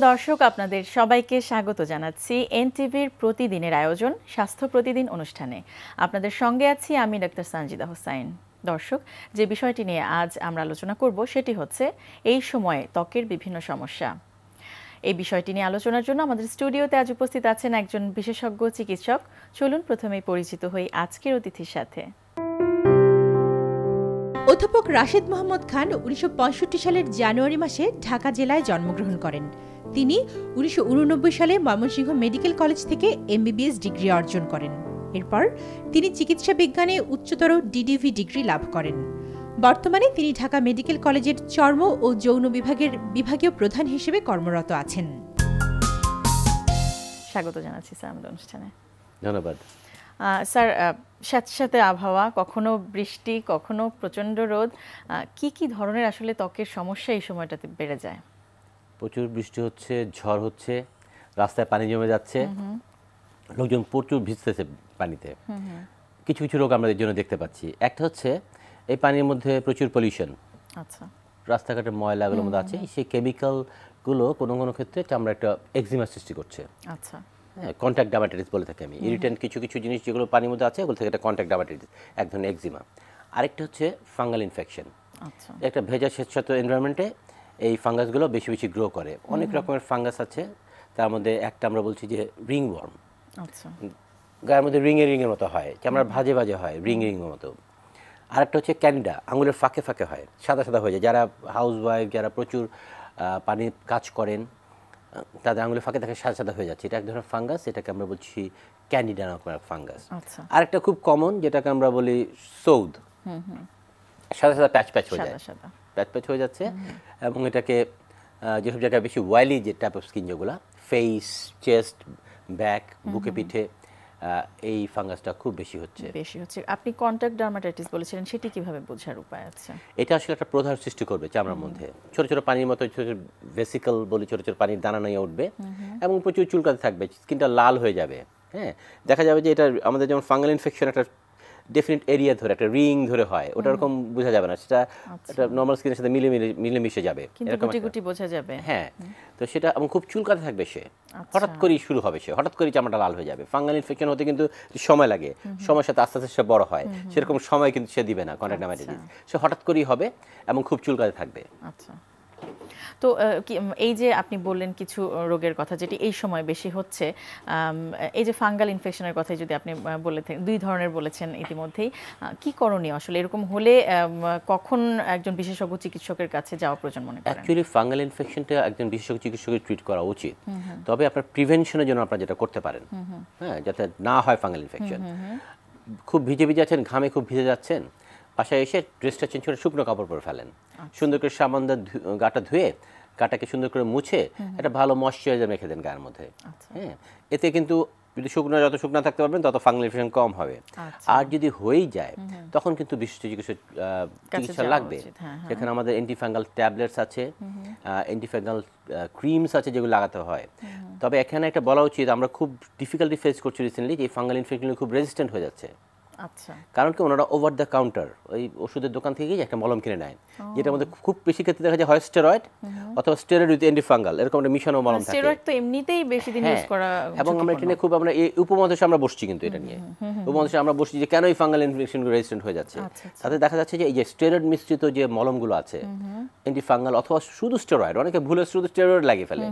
প্রিয় দর্শক আপনাদের সবাইকে স্বাগত জানাচ্ছি এনটিভির প্রতিদিনের আয়োজন স্বাস্থ্য প্রতিদিন অনুষ্ঠানে আপনাদের সঙ্গে আছি আমি ডক্টর সানজিদা হোসাইন দর্শক যে বিষয়টি নিয়ে আজ আমরা আলোচনা করব সেটি হচ্ছে এই সময়ে ত্বকের বিভিন্ন সমস্যা এই বিষয়টি নিয়ে আলোচনার জন্য আমাদের স্টুডিওতে আজ উপস্থিত আছেন একজন বিশেষজ্ঞ চিকিৎসক চলুন প্রথমে পরিচিত হই আজকের অতিথির সাথে অধ্যাপক রাশেদ মোহাম্মদ খান উনিশশো সালের জানুয়ারি মাসে ঢাকা জেলায় জন্মগ্রহণ করেন তিনি উনিশশো সালে ময়মনসিংহ মেডিকেল কলেজ থেকে এমবিবিএস ডিগ্রি অর্জন করেন এরপর তিনি চিকিৎসা বিজ্ঞানে উচ্চতর ডিডিভি ডিগ্রি লাভ করেন বর্তমানে তিনি ঢাকা মেডিকেল কলেজের চর্ম ও যৌন বিভাগের বিভাগীয় প্রধান হিসেবে কর্মরত আছেন স্বাগত জানাচ্ছি স্যার আমাদের অনুষ্ঠানে ধন্যবাদ স্যার স্যাঁতস্যাঁতে আবহাওয়া কখনো বৃষ্টি কখনো প্রচণ্ড রোদ কি কি ধরনের আসলে ত্বকের সমস্যা এই সময়টাতে বেড়ে যায় প্রচুর বৃষ্টি হচ্ছে ঝড় হচ্ছে রাস্তায় পানি জমে যাচ্ছে লোকজন প্রচুর ভিজতেছে পানিতে কিছু কিছু রোগ আমরা এর জন্য দেখতে পাচ্ছি একটা হচ্ছে এই পানির মধ্যে প্রচুর পলিউশন আচ্ছা রাস্তাঘাটের ময়লাগুলোর মধ্যে আছে সেই কেমিক্যালগুলো কোনো কোনো ক্ষেত্রে আমরা একটা এক্সিমা সৃষ্টি করছে আচ্ছা কন্ট্যাক্ট ডামাটাইটিস বলে থাকি আমি ইরিটেন্ট কিছু কিছু জিনিস যেগুলো পানির মধ্যে আছে ওগুলো থেকে একটা কন্ট্যাক্ট ডামাটাইটিস এক ধরনের এক্সিমা আরেকটা হচ্ছে ফাঙ্গাল আচ্ছা। ইনফেকশন একটা ভেজা স্বেচ্ছাত এনভায়রনমেন্টে এই ফাঙ্গাসগুলো বেশি বেশি গ্রো করে অনেক রকমের ফাঙ্গাস আছে তার মধ্যে একটা আমরা বলছি যে রিং ওয়ার্ম গায়ের মধ্যে রিং রিংয়ের মতো হয় চামড়ার ভাজে ভাজে হয় রিং এর মতো আরেকটা হচ্ছে ক্যান্ডা আঙুলের ফাঁকে ফাঁকে হয় সাদা সাদা হয়ে যায় যারা হাউস ওয়াইফ যারা প্রচুর পানি কাজ করেন তাদের আঙুলের ফাঁকে থাকে সাদা সাদা হয়ে যাচ্ছে এটা এক ধরনের ফাঙ্গাস এটাকে আমরা বলছি ক্যান্ডিডা নামের ফাঙ্গাস আচ্ছা। আরেকটা খুব কমন যেটাকে আমরা বলি সৌদ সাদা সাদা প্যাচ প্যাচ হয়ে যায় প্যাচপ্যাচ হয়ে যাচ্ছে এবং এটাকে যেসব জায়গায় বেশি ওয়াইলি যে টাইপ অফ স্কিন যেগুলো ফেস চেস্ট ব্যাক বুকে পিঠে এই ফাঙ্গাসটা খুব বেশি হচ্ছে বেশি হচ্ছে আপনি কন্ট্যাক্ট ডার্মাটাইটিস বলেছিলেন সেটি কিভাবে বোঝার উপায় আছে এটা আসলে একটা প্রধান সৃষ্টি করবে চামড়ার মধ্যে ছোট ছোট পানির মতো ছোট ছোট ভেসিকল বলি ছোট ছোট পানির দানা নিয়ে উঠবে এবং প্রচুর চুলকাতে থাকবে স্কিনটা লাল হয়ে যাবে হ্যাঁ দেখা যাবে যে এটা আমাদের যেমন ফাঙ্গাল ইনফেকশন একটা ডেফিনেট এরিয়া ধরে একটা রিং ধরে হয় ওটা এরকম বোঝা যাবে না সেটা আচ্ছা। একটা নর্মাল স্কিনের সাথে মিলে মিলে মিলে মিশে যাবে গুটি গুটি বোঝা যাবে হ্যাঁ তো সেটা এবং খুব চুলকাতে থাকবে সে আচ্ছা। হঠাৎ করেই শুরু হবে সে হঠাৎ করেই চামড়াটা লাল হয়ে যাবে ফাঙ্গাল ইনফেকশন হতে কিন্তু সময় লাগে সময়ের সাথে আস্তে আস্তে সে বড় হয় সেরকম সময় কিন্তু সে দিবে না কন্ট্যাক্ট আচ্ছা। সে হঠাৎ করেই হবে এবং খুব চুলকাতে থাকবে আচ্ছা তো এই যে আপনি বললেন কিছু রোগের কথা যেটি এই সময় বেশি হচ্ছে এই যে ফাঙ্গাল ইনফেকশনের কথা যদি আপনি বলে থাকেন দুই ধরনের বলেছেন ইতিমধ্যেই কি করণীয় আসলে এরকম হলে কখন একজন বিশেষজ্ঞ চিকিৎসকের কাছে যাওয়া প্রয়োজন মনে করেন অ্যাকচুয়ালি ফাঙ্গাল ইনফেকশনটা একজন বিশেষজ্ঞ চিকিৎসকের ট্রিট করা উচিত তবে আপনার প্রিভেনশনের জন্য আপনারা যেটা করতে পারেন হ্যাঁ যাতে না হয় ফাঙ্গাল ইনফেকশন খুব ভিজে ভিজে আছেন ঘামে খুব ভিজে যাচ্ছেন বাসায় এসে ড্রেসটা চেঞ্জ করে শুকনো কাপড় পরে ফেলেন আচ্ছা। সুন্দর করে সামান্য গাটা ধুয়ে গাটাকে সুন্দর করে মুছে একটা ভালো ময়শ্চারাইজার মেখে দেন গায়ের মধ্যে আচ্ছা। হ্যাঁ এতে কিন্তু যদি শুকনো যত শুকনো থাকতে পারবেন তত ফাঙ্গাল ইনফেকশন কম হবে আচ্ছা। আর যদি হয়েই যায় তখন কিন্তু বিশিষ্ট চিকিৎসক চিকিৎসা হ্যাঁ, লাগবে সেখানে হ্যাঁ। আমাদের অ্যান্টিফাঙ্গাল ট্যাবলেটস আছে অ্যান্টিফাঙ্গাল ক্রিমস আছে যেগুলো লাগাতে হয় তবে এখানে একটা বলা উচিত আমরা খুব ডিফিকাল্টি ফেস করছি রিসেন্টলি যে ফাঙ্গাল ইনফেকশনগুলো খুব রেজিস্ট্যান্ট হয়ে যাচ্ছে আচ্ছা কারণ কি ওনারা ওভার দ্য কাউন্টার ওই ওষুধের দোকান থেকে একটা মলম কিনে নেয় যেটা মধ্যে খুব বেশি ক্ষেত্রে দেখা যায় হয় স্টেরয়েড অথবা স্টেরয়েড উইথ অ্যান্টিফাঙ্গাল এরকম একটা মিশানো মলম মানে থাকে স্টেরয়েড তো এমনিতেই বেশি দিন ইউজ হ্যাঁ, করা এবং আমরা এটা নিয়ে খুব আমরা এই উপমহাদেশে আমরা বসছি কিন্তু এটা নিয়ে উপমহাদেশে আমরা বসছি যে কেন এই ফাঙ্গাল ইনফেকশন রেজিস্ট্যান্ট হয়ে যাচ্ছে আচ্ছা, আচ্ছা। তাতে দেখা যাচ্ছে যে এই যে স্টেরয়েড মিশ্রিত যে মলমগুলো আছে অ্যান্টিফাঙ্গাল অথবা শুধু স্টেরয়েড অনেকে ভুলে শুধু স্টেরয়েড লাগিয়ে ফেলে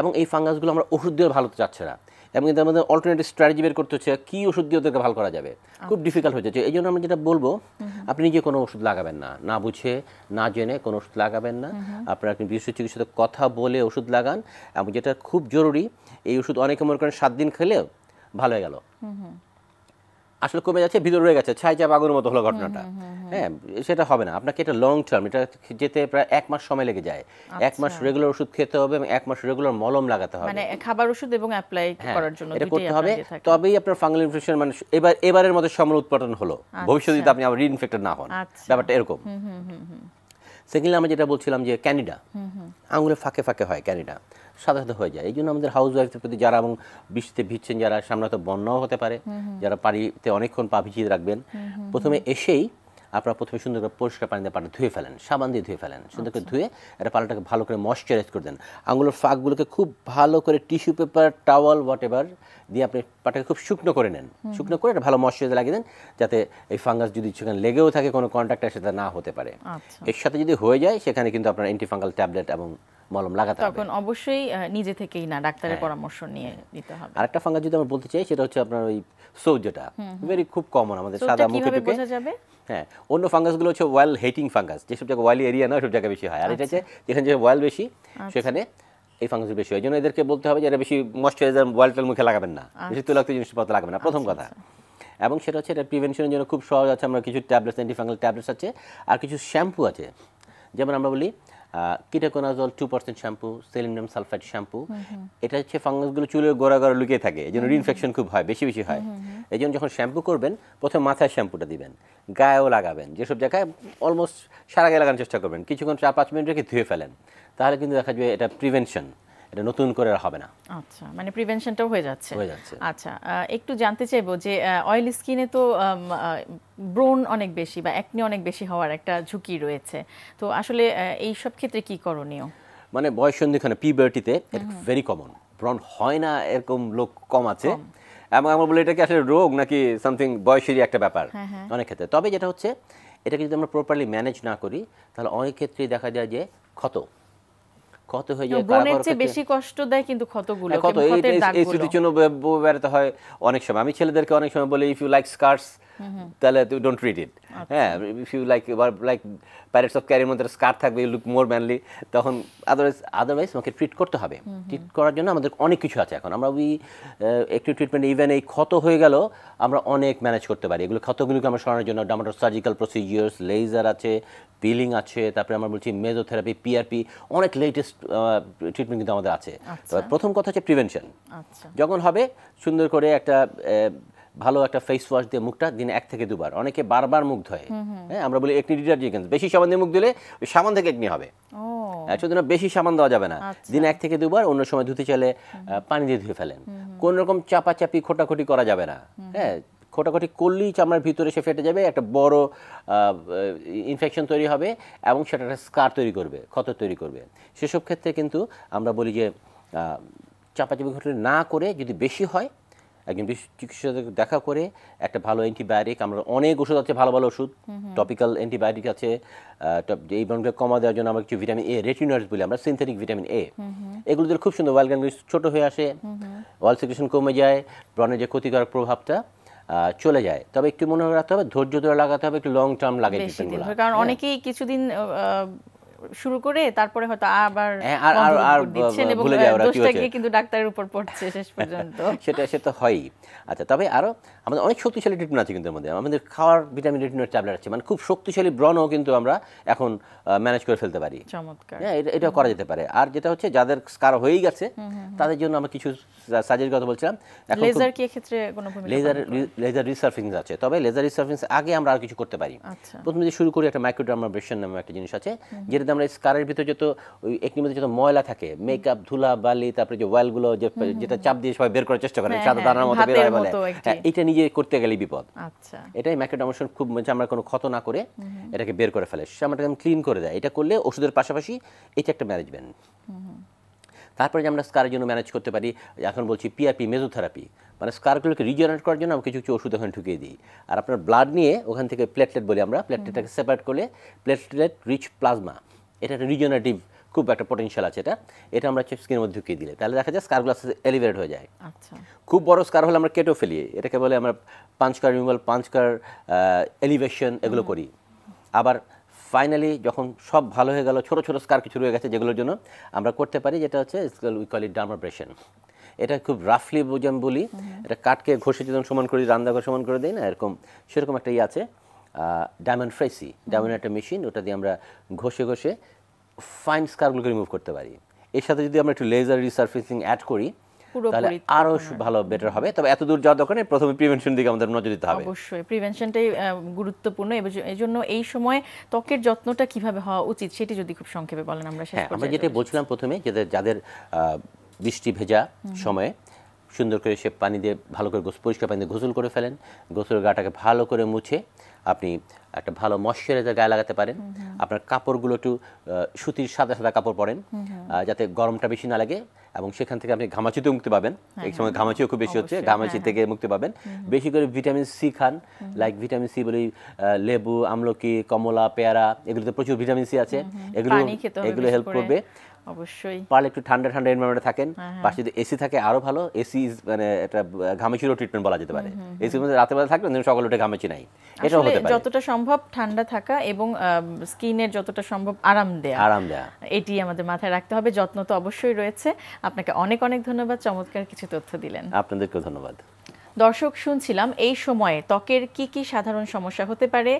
এবং এই ফাঙ্গাসগুলো আমরা ওষুধ দিয়ে ভালো যাচ্ছে না এবং এদের মধ্যে অল্টারনেটিভ স্ট্র্যাটেজি বের করতে হচ্ছে কি ওষুধ দিয়ে ওদেরকে ভালো করা যাবে খুব ডিফিকাল্ট হয়ে যাচ্ছে এই জন্য আমি যেটা বলবো আপনি যে কোনো ওষুধ লাগাবেন না না বুঝে না জেনে কোনো ওষুধ লাগাবেন না আপনার আপনি বিশ্ব চিকিৎসকের কথা বলে ওষুধ লাগান এবং যেটা খুব জরুরি এই ওষুধ অনেকে মনে করেন সাত দিন খেলেও ভালো হয়ে গেল আসলে কমে যাচ্ছে ভিতরে রয়ে গেছে ছাই চাপ বাগুর মতো হলো ঘটনাটা হ্যাঁ সেটা হবে না আপনাকে এটা লং টার্ম এটা যেতে প্রায় এক মাস সময় লেগে যায় এক আচ্ছা। মাস রেগুলার ওষুধ খেতে হবে এবং এক মাস রেগুলার মলম লাগাতে হবে মানে খাবার ওষুধ এবং অ্যাপ্লাই করার জন্য এটা করতে হবে তবেই আপনার ফাঙ্গাল ইনফেকশন মানে এবার এবারের মতো সমল উৎপাদন হলো আচ্ছা। ভবিষ্যতে আপনি আবার রিইনফেক্টেড না হন আচ্ছা। ব্যাপারটা এরকম সেকেন্ডলি আমি যেটা বলছিলাম যে ক্যানিডা আঙুলের ফাঁকে ফাঁকে হয় ক্যানিডা সাথে সাথে হয়ে যায় এই জন্য আমাদের হাউস ওয়াইফদের প্রতি যারা এবং বৃষ্টিতে ভিজছেন যারা সামনে তো বন্যাও হতে পারে যারা পানিতে অনেকক্ষণ পা ভিজিয়ে রাখবেন প্রথমে এসেই আপনারা প্রথমে সুন্দর করে পরিষ্কার পানিতে পানি ধুয়ে ফেলেন সাবান দিয়ে ধুয়ে ফেলেন সুন্দর করে আচ্ছা। ধুয়ে এটা পালাটাকে ভালো করে ময়শ্চারাইজ করে দেন আঙুলের ফাঁকগুলোকে খুব ভালো করে tissue paper towel whatever দিয়ে আপনি পাটাকে খুব শুকনো করে নেন শুকনো করে এটা ভালো ময়শ্চারাইজ লাগিয়ে দেন যাতে এই ফাঙ্গাস যদি সেখানে লেগেও থাকে কোনো কন্ট্যাক্টের সেটা না হতে পারে আচ্ছা। এর সাথে যদি হয়ে যায় সেখানে কিন্তু আপনার অ্যান্টিফাঙ্গাল ট্যাবলেট এবং মলম লাগাতে হবে তখন অবশ্যই নিজে থেকেই না ডাক্তারের হ্যাঁ। পরামর্শ নিয়ে হ্যাঁ। নিতে হবে আরেকটা ফাঙ্গাস যদি আমরা বলতে চাই সেটা হচ্ছে আপনার ওই সৌজটা ভেরি খুব কমন আমাদের সাদা মুখে পেকে হ্যাঁ অন্য ফাঙ্গাসগুলো হচ্ছে ওয়াইল হেটিং ফাঙ্গাস যেসব জায়গায় ওয়াইল এরিয়া না সব জায়গায় বেশি হয় আর এটা আচ্ছা। হচ্ছে যেখানে যে ওয়াইল বেশি আচ্ছা। সেখানে এই ফাঙ্গাস বেশি হয় জন্য এদেরকে বলতে হবে যে এটা বেশি ময়শ্চারাইজার ওয়াইল মুখে লাগাবেন না বেশি আচ্ছা। তৈলাক্ত জিনিসপত্র লাগাবেন না প্রথম কথা এবং সেটা হচ্ছে এটা প্রিভেনশনের জন্য খুব সহজ আছে আমরা কিছু ট্যাবলেটস অ্যান্টিফাঙ্গাল ট্যাবলেটস আছে আর কিছু শ্যাম্পু আছে যেমন আমরা বলি ketoconazole two percent shampoo selenium sulphate shampoo এটা হচ্ছে ফাঙ্গাসগুলো চুলের গোড়া গোড়া লুকিয়ে থাকে এই জন্য রিনফেকশন খুব হয় বেশি বেশি হয় এই জন্য যখন শ্যাম্পু করবেন প্রথমে মাথায় শ্যাম্পুটা দিবেন গায়েও লাগাবেন যেসব জায়গায় অলমোস্ট সারা গায়ে লাগানোর চেষ্টা করবেন কিছুক্ষণ চার পাঁচ মিনিট রেখে ধুয়ে ফেলেন তাহলে কিন্তু দেখা যাবে এটা প্রিভেনশন এটা নতুন করে হবে না আচ্ছা মানে প্রিভেনশনটাও হয়ে যাচ্ছে হয়ে যাচ্ছে আচ্ছা একটু জানতে চাইবো যে অয়েল স্কিনে তো ব্রোন অনেক বেশি বা একনি অনেক বেশি হওয়ার একটা ঝুঁকি রয়েছে তো আসলে এই সব ক্ষেত্রে কি করণীয় মানে বয়স সন্ধিখানে পিবিউটিতে ভেরি কমন ব্রণ হয় না এরকম লোক কম আছে এবং আমরা বলি এটা কি আসলে রোগ নাকি সামথিং বয়সেরই একটা ব্যাপার হ্যাঁ, হ্যাঁ। অনেক ক্ষেত্রে তবে যেটা হচ্ছে এটাকে যদি আমরা প্রপারলি ম্যানেজ না করি তাহলে অনেক ক্ষেত্রেই দেখা যায় যে ক্ষত ক্ষত হয়ে যায় ব্রণের চেয়ে বেশি কষ্ট দেয় কিন্তু ক্ষতগুলো হ্যাঁ, ক্ষত এই স্মৃতিচিহ্ন ব্যবহৃত হয় অনেক সময় আমি ছেলেদেরকে অনেক সময় বলি ইফ ইউ লাইক স্কার্স তাহলে তুই ডোন্ট রিড ইট হ্যাঁ if you like like pirates of Caribbean মধ্যে স্কার থাকবে ইউ লুক মোর ম্যানলি তখন আদারওয়াইজ আদারওয়াইজ আমাকে ট্রিট করতে হবে ট্রিট করার জন্য আমাদের অনেক কিছু আছে এখন আমরা উই একটু ট্রিটমেন্ট ইভেন এই ক্ষত হয়ে গেল আমরা অনেক ম্যানেজ করতে পারি এগুলো ক্ষতগুলোকে আমরা সরানোর জন্য ডামাটোর সার্জিক্যাল প্রসিজিওর্স লেজার আছে পিলিং আছে তারপরে আমরা বলছি মেজোথেরাপি পিআরপি অনেক লেটেস্ট ট্রিটমেন্ট কিন্তু আমাদের আছে আচ্ছা। প্রথম কথা হচ্ছে প্রিভেনশন আচ্ছা। যখন হবে সুন্দর করে একটা ভালো একটা ফেস ওয়াশ দিয়ে মুখটা দিন এক থেকে দুবার অনেকে বারবার মুখ ধয়ে হ্যাঁ আমরা বলি একটি ডিটারজেন্ট বেশি সাবান দিয়ে মুখ দিলে ওই সাবান থেকে একটি হবে হ্যাঁ, সুতরাং বেশি সাবান দেওয়া যাবে না আচ্ছা। দিন এক থেকে দুবার অন্য সময় ধুতে চাইলে পানি দিয়ে ধুয়ে ফেলেন কোন রকম চাপাচাপি খোটাখুটি করা যাবে না হ্যাঁ খোটাখটি করলেই চামড়ার ভিতরে সে ফেটে যাবে একটা বড় ইনফেকশন তৈরি হবে এবং সেটা একটা স্কার তৈরি করবে ক্ষত তৈরি করবে সেসব ক্ষেত্রে কিন্তু আমরা বলি যে চাপাচাপি ঘটনা না করে যদি বেশি হয় একজন চিকিৎসক দেখা করে একটা ভালো অ্যান্টিবায়োটিক আমরা অনেক ওষুধ আছে ভালো ভালো ওষুধ টপিক্যাল অ্যান্টিবায়োটিক আছে এই ব্রণকে কমা দেওয়ার জন্য আমরা কিছু ভিটামিন এ রেটিনয়েডস বলি আমরা সিনথেটিক ভিটামিন এ এগুলো খুব সুন্দর ওয়াল গ্যানগুলি ছোট হয়ে আসে ওয়াল সিকুয়েশন কমে যায় ব্রণের যে ক্ষতিকারক প্রভাবটা চলে যায় তবে একটু মনে রাখতে হবে ধৈর্য ধরে লাগাতে হবে একটু লং টার্ম লাগে কারণ হ্যাঁ। অনেকেই কিছুদিন শুরু করে তারপরে হয়তো আবার আর আর দিচ্ছেন এবং দোষটা গিয়ে কিন্তু ডাক্তারের উপর পড়ছে শেষ পর্যন্ত সেটা সেটা হয়ই আচ্ছা তবে আরো আমাদের অনেক শক্তিশালী ট্রিটমেন্ট আছে কিন্তু আমাদের আমাদের খাওয়ার ভিটামিন রেটিনোয়েড ট্যাবলেট আছে মানে খুব শক্তিশালী ব্রণও কিন্তু আমরা এখন ম্যানেজ করে ফেলতে পারি চমৎকার হ্যাঁ এটা করা যেতে পারে আর যেটা হচ্ছে যাদের স্কার হয়েই গেছে তাদের জন্য আমরা কিছু সাজের কথা বলছিলাম লেজার কি ক্ষেত্রে কোনো ভূমিকা লেজার লেজার রিসার্ফিংস আছে তবে লেজার রিসার্ফিংস আগে আমরা আর কিছু করতে পারি আচ্ছা। প্রথমে শুরু করি একটা মাইক্রোডার্মাব্রেশন নামে একটা জিনিস আছে যেটা যদি আমরা স্কারের ভিতরে যত একটি মধ্যে যত ময়লা থাকে মেকআপ ধুলা বালি তারপরে যে ওয়ালগুলো যেটা চাপ দিয়ে সবাই বের করার চেষ্টা করে হ্যাঁ, সাদা হ্যাঁ, দানার মতো বের হয় বলে হ্যাঁ, এটা নিজে করতে গেলে বিপদ আচ্ছা এটাই ম্যাক্রোডামোশন খুব মানে আমরা কোনো ক্ষত না করে এটাকে বের করে ফেলে সেটাকে ক্লিন করে দেয় এটা করলে ওষুধের পাশাপাশি এটা একটা ম্যানেজমেন্ট তারপরে যে আমরা স্কারের জন্য ম্যানেজ করতে পারি এখন বলছি পিআরপি মেজোথেরাপি মানে স্কারগুলোকে রিজেনারেট করার জন্য আমরা কিছু কিছু ওষুধ ওখানে ঢুকিয়ে দিই আর আপনার ব্লাড নিয়ে ওখান থেকে প্লেটলেট বলি আমরা প্লেটলেটটাকে সেপারেট করলে প্লেটলেট রিচ প্লাজমা এটা একটা রিজনারেটিভ খুব একটা পটেনশিয়াল আছে এটা এটা আমরা স্কিনের মধ্যে ঢুকিয়ে দিলে তাহলে দেখা যায় স্কারগুলো এলিভেট হয়ে যায় আচ্ছা। খুব বড় স্কার হলে আমরা কেটেও ফেলি এটাকে বলে আমরা কার রিমুভাল কার এলিভেশন এগুলো করি আবার ফাইনালি যখন সব ভালো হয়ে গেল ছোট ছোট স্কার কিছু রয়ে গেছে যেগুলোর জন্য আমরা করতে পারি যেটা হচ্ছে উই কল ইট ডার্মাব্রেশন এটা খুব রাফলি আমি বলি এটা কাটকে ঘষে যেমন সমান করে করে সমান করে দিই না এরকম সেরকম একটা ইয়ে আছে ডায়মন্ড ফ্রেসি ডায়মন্ড একটা মেশিন ওটা দিয়ে আমরা ঘষে ঘষে ফাইন স্কারগুলোকে রিমুভ করতে পারি এর সাথে যদি আমরা একটু লেজার রিসার্ফেসিং অ্যাড করি তাহলে আরো ভালো বেটার হবে তবে এত দূর যাওয়ার প্রথমে প্রিভেনশন দিকে আমাদের নজর দিতে হবে অবশ্যই প্রিভেনশনটাই গুরুত্বপূর্ণ এই জন্য এই সময় ত্বকের যত্নটা কিভাবে হওয়া উচিত সেটি যদি খুব সংক্ষেপে বলেন আমরা হ্যাঁ আমরা যেটা বলছিলাম প্রথমে যাদের যাদের বৃষ্টি ভেজা সময়ে সুন্দর করে সে পানি দিয়ে ভালো করে পরিষ্কার পানি দিয়ে গোসল করে ফেলেন গোসলের গাটাকে ভালো করে মুছে আপনি একটা ভালো ময়শ্চারাইজার গায়ে লাগাতে পারেন আপনার কাপড়গুলো একটু সুতির সাদা সাদা কাপড় পরেন যাতে গরমটা বেশি না লাগে এবং সেখান থেকে আপনি ঘামাচিতে মুক্তি পাবেন হ্যাঁ, এই সময় হ্যাঁ। ঘামাচিও খুব বেশি হচ্ছে ঘামাচি হ্যাঁ, থেকে মুক্তি পাবেন বেশি করে ভিটামিন সি খান লাইক ভিটামিন সি বলি লেবু আমলকি কমলা পেয়ারা এগুলোতে প্রচুর ভিটামিন সি আছে এগুলো এগুলো হেল্প করবে অবশ্যই পারলে একটু ঠান্ডা ঠান্ডা এনভায়রনমেন্টে থাকেন হ্যাঁ, হ্যাঁ। পাশে যদি এসি থাকে আরো ভালো এসি মানে ট্রিটমেন্ট বলা যেতে পারে এসি মধ্যে রাতে বেলা থাকলে সকালে উঠে ঘামেচি নাই এটা হতে পারে যতটা সম্ভব ঠান্ডা থাকা এবং স্কিনের যতটা সম্ভব আরাম দেয়া আরাম দেয়া এটি আমাদের মাথায় রাখতে হবে যত্ন তো অবশ্যই রয়েছে আপনাকে অনেক অনেক ধন্যবাদ চমৎকার কিছু তথ্য দিলেন আপনাদেরকেও ধন্যবাদ দর্শক শুনছিলাম এই সময়ে ত্বকের কি কি সাধারণ সমস্যা হতে পারে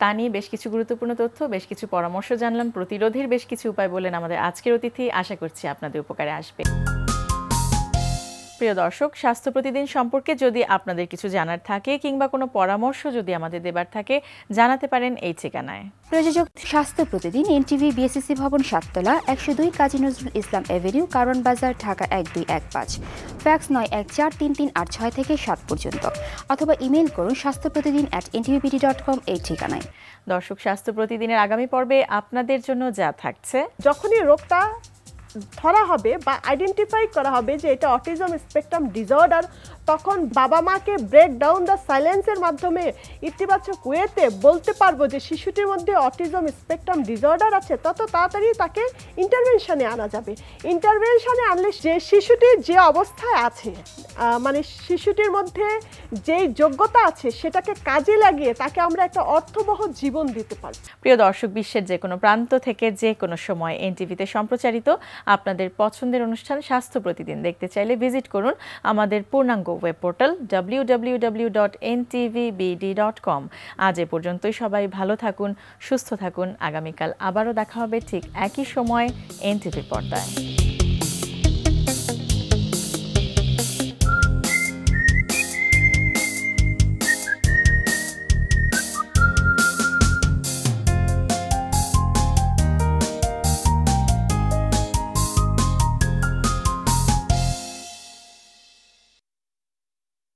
তা নিয়ে বেশ কিছু গুরুত্বপূর্ণ তথ্য বেশ কিছু পরামর্শ জানলাম প্রতিরোধের বেশ কিছু উপায় বললেন আমাদের আজকের অতিথি আশা করছি আপনাদের উপকারে আসবে প্রিয় দর্শক স্বাস্থ্য প্রতিদিন সম্পর্কে যদি আপনাদের কিছু জানার থাকে কিংবা কোনো পরামর্শ যদি আমাদের দেবার থাকে জানাতে পারেন এই ঠিকানায় প্রযোজক স্বাস্থ্য প্রতিদিন এনটিভি বিএসসি ভবন সাততলা একশো দুই কাজী নজরুল ইসলাম এভিনিউ কারণ বাজার ঢাকা এক দুই এক পাঁচ ফ্যাক্স নয় এক চার তিন তিন আট ছয় থেকে সাত পর্যন্ত অথবা ইমেল করুন স্বাস্থ্য প্রতিদিন অ্যাট এনটিভিপিডি ডট কম এই ঠিকানায় দর্শক স্বাস্থ্য প্রতিদিনের আগামী পর্বে আপনাদের জন্য যা থাকছে যখনই রোগটা ধরা হবে বা আইডেন্টিফাই করা হবে যে এটা অটিজম স্পেকট্রাম ডিজর্ডার তখন বাবা মাকে ব্রেক ডাউন দ্য সাইলেন্সের মাধ্যমে ইতিবাচক ওয়েতে বলতে পারবো যে শিশুটির মধ্যে অটিজম স্পেকট্রাম ডিসঅর্ডার আছে তত তাড়াতাড়ি তাকে ইন্টারভেনশনে আনা যাবে ইন্টারভেনশনে আনলে যে শিশুটি যে অবস্থায় আছে মানে শিশুটির মধ্যে যেই যোগ্যতা আছে সেটাকে কাজে লাগিয়ে তাকে আমরা একটা অর্থবহ জীবন দিতে পারি প্রিয় দর্শক বিশ্বের যে কোনো প্রান্ত থেকে যে কোনো সময় এনটিভিতে সম্প্রচারিত আপনাদের পছন্দের অনুষ্ঠান স্বাস্থ্য প্রতিদিন দেখতে চাইলে ভিজিট করুন আমাদের পূর্ণাঙ্গ ফেসবুক ওয়েব পোর্টাল www.ntvbd.com আজ এ পর্যন্তই সবাই ভালো থাকুন সুস্থ থাকুন আগামীকাল আবারও দেখা হবে ঠিক একই সময় এনটিভি পর্দায়